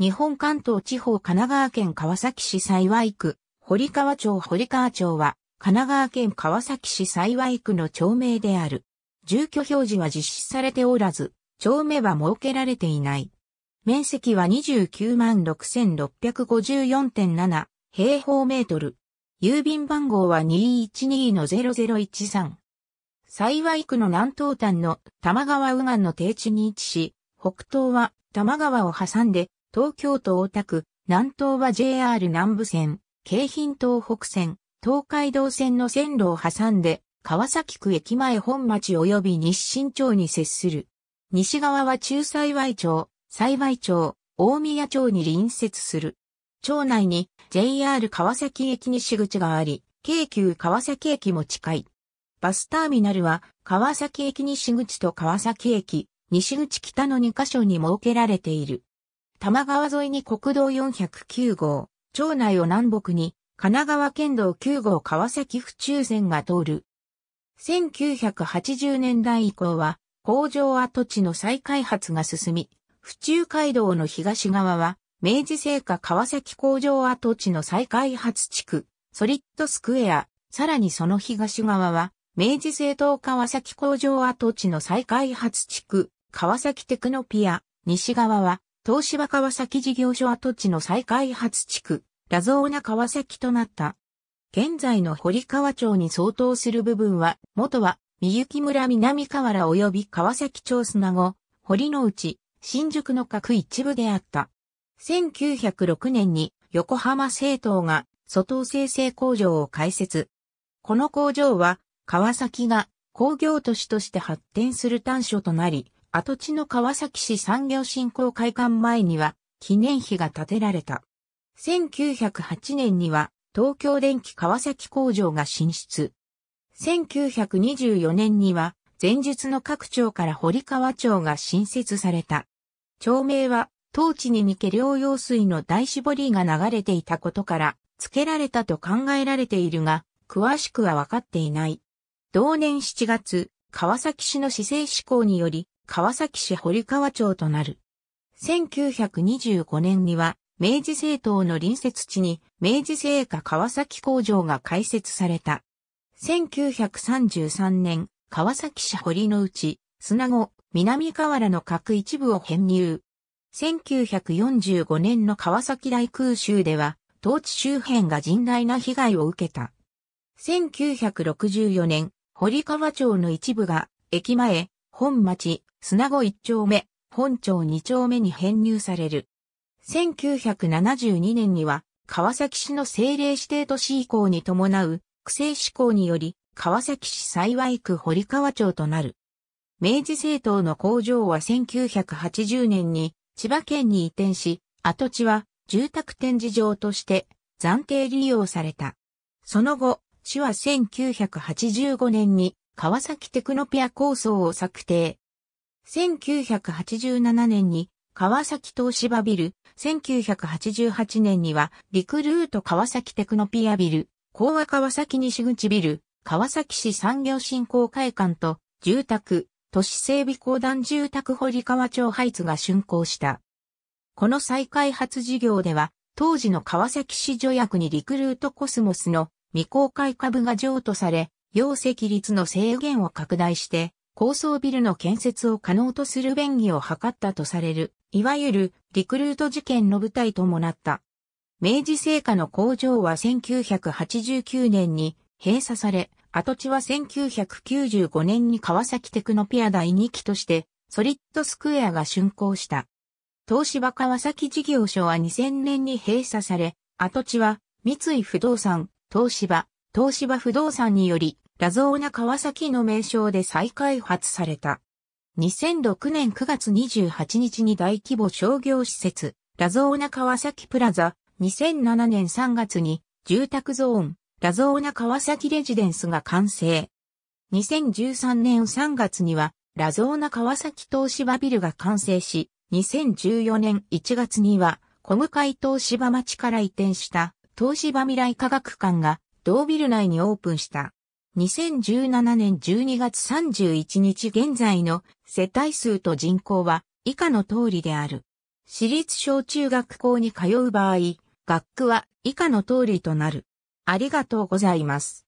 日本関東地方神奈川県川崎市幸区、堀川町堀川町は、神奈川県川崎市幸区の町名である。住居表示は実施されておらず、町名は設けられていない。面積は29万6654.7平方メートル。郵便番号は212-0013。幸区の南東端の玉川右岸の低地に位置し、北東は玉川を挟んで東京都大田区、南東は JR 南部線、京浜東北線、東海道線の線路を挟んで、川崎区駅前本町及び日新町に接する。西側は中幸町、幸町、大宮町に隣接する。町内に JR 川崎駅西口があり、京急川崎駅も近い。バスターミナルは川崎駅西口と川崎駅、西口北の2カ所に設けられている。多摩川沿いに国道409号、町内を南北に、神奈川県道9号川崎府中線が通る。1980年代以降は、工場跡地の再開発が進み、府中街道の東側は、明治製菓川崎工場跡地の再開発地区、ソリッドスクエア、さらにその東側は、明治製糖川崎工場跡地の再開発地区、川崎テクノピア、西側は、東芝川崎事業所跡地の再開発地区、ラゾーナ川崎となった。現在の堀川町に相当する部分は、元は、三雪村南河原及び川崎町砂後、堀の内、新宿の各一部であった。1906年に横浜製糖が外東生成工場を開設。この工場は川崎が工業都市として発展する端緒となり、跡地の川崎市産業振興会館前には記念碑が建てられた。1908年には東京電気川崎工場が進出。1924年には前述の各町から堀川町が新設された。町名は当地に向け療用水の大絞りが流れていたことから付けられたと考えられているが、詳しくはわかっていない。同年7月、川崎市の市政施行により、川崎市堀川町となる。1925年には、明治政党の隣接地に、明治製菓川崎工場が開設された。1933年、川崎市堀の内、砂後、南河原の各一部を編入。1945年の川崎大空襲では、当地周辺が甚大な被害を受けた。1964年、堀川町の一部が、駅前、本町、砂子一丁目、本町二丁目に編入される。1972年には、川崎市の政令指定都市移行に伴う、区政施行により、川崎市幸区堀川町となる。明治政党の工場は1980年に千葉県に移転し、跡地は住宅展示場として暫定利用された。その後、市は1985年に川崎テクノピア構想を策定。1987年に川崎東芝ビル、1988年にはリクルート川崎テクノピアビル、高和川崎西口ビル、川崎市産業振興会館と住宅、都市整備公団住宅堀川町ハイツが竣工した。この再開発事業では、当時の川崎市助役にリクルートコスモスの未公開株が譲渡され、容積率の制限を拡大して、高層ビルの建設を可能とする便宜を図ったとされる、いわゆるリクルート事件の舞台ともなった。明治製菓の工場は1989年に閉鎖され、跡地は1995年に川崎テクノピア第2期としてソリッドスクエアが竣工した。東芝川崎事業所は2000年に閉鎖され、跡地は三井不動産、東芝、東芝不動産によりラゾーナ川崎の名称で再開発された。2006年9月28日に大規模商業施設、ラゾーナ川崎プラザ、2007年3月に住宅ゾーン、ラゾーナ川崎レジデンスが完成。2013年3月には、ラゾーナ川崎東芝ビルが完成し、2014年1月には、小向東芝町から移転した東芝未来科学館が同ビル内にオープンした。2017年12月31日現在の世帯数と人口は以下の通りである。私立小中学校に通う場合、学区は以下の通りとなる。ありがとうございます。